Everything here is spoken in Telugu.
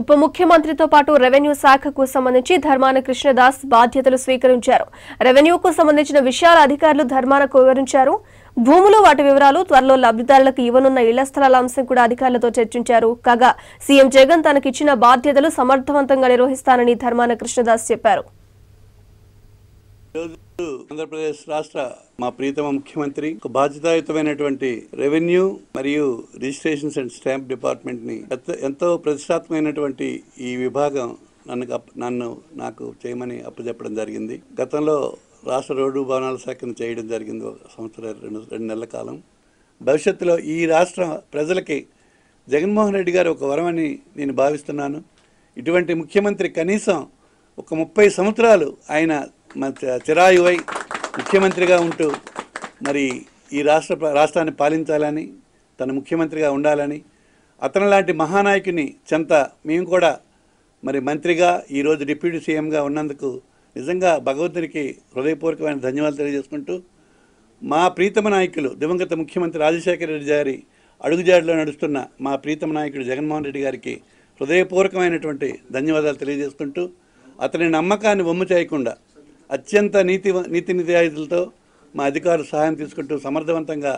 ఉప ముఖ్యమంత్రితో పాటు రెవెన్యూ శాఖకు సంబంధించి ధర్మాన కృష్ణదాస్ బాధ్యతలు స్వీకరించారు రెవెన్యూకు సంబంధించిన విషయాల అధికారులు ధర్మానకు వివరించారు భూములు వాటి వివరాలు త్వరలో లబ్దిదారులకు ఇవ్వనున్న ఇళ్ల స్థలాల అంశం కూడా అధికారులతో చర్చించారు కాగా సీఎం జగన్ తనకిచ్చిన బాధ్యతలు సమర్థవంతంగా నిర్వహిస్తానని ధర్మాన కృష్ణదాస్ చెప్పారు ఆంధ్రప్రదేశ్ రాష్ట్ర మా ప్రీతమ ముఖ్యమంత్రి ఒక బాధ్యతాయుతమైనటువంటి రెవెన్యూ మరియు రిజిస్ట్రేషన్స్ అండ్ స్టాంప్ డిపార్ట్మెంట్ ని ఎంతో ప్రతిష్టాత్మైనటువంటి ఈ విభాగం నన్ను నన్ను నాకు చేయమని అప్పచెప్పడం జరిగింది గతంలో రాష్ట్ర రోడ్డు భవనాల శాఖను చేయడం జరిగింది ఒక సంవత్సర రెండు రెండు నెలల కాలం భవిష్యత్తులో ఈ రాష్ట్ర ప్రజలకి జగన్మోహన్ రెడ్డి గారు ఒక వరమని నేను భావిస్తున్నాను ఇటువంటి ముఖ్యమంత్రి కనీసం ఒక ముప్పై సంవత్సరాలు ఆయన చిరాయువై ముఖ్యమంత్రిగా ఉంటూ మరి ఈ రాష్ట్ర రాష్ట్రాన్ని పాలించాలని తను ముఖ్యమంత్రిగా ఉండాలని అతను లాంటి మహానాయకుని చెంత మేము కూడా మరి మంత్రిగా ఈరోజు డిప్యూటీ సీఎంగా ఉన్నందుకు నిజంగా భగవంతునికి హృదయపూర్వకమైన ధన్యవాదాలు తెలియజేసుకుంటూ మా ప్రీతమ నాయకులు దివంగత ముఖ్యమంత్రి రాజశేఖర రెడ్డి గారి అడుగుజాడిలో నడుస్తున్న మా ప్రీతమ నాయకుడు జగన్మోహన్ రెడ్డి గారికి హృదయపూర్వకమైనటువంటి ధన్యవాదాలు తెలియజేసుకుంటూ అతని నమ్మకాన్ని వమ్ము చేయకుండా అత్యంత నీతి నీతి నిజాయితీలతో మా అధికారులు సహాయం తీసుకుంటూ సమర్థవంతంగా